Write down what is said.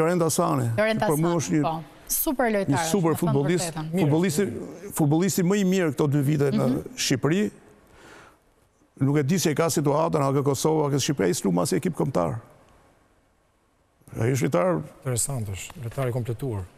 Florenda Sane, Florenda Sani, po. Super lojtarë. Një super futbolist. Futbolisti më i mirë këto 2 vite në mhm. Shqipëri. Nuk e di se i ka situatën, a ke Kosovë, a ke Shqipëri, a i slu mas e ekip komtarë. A i shqitarë... Interesant është, lojtarë i kompletuarë.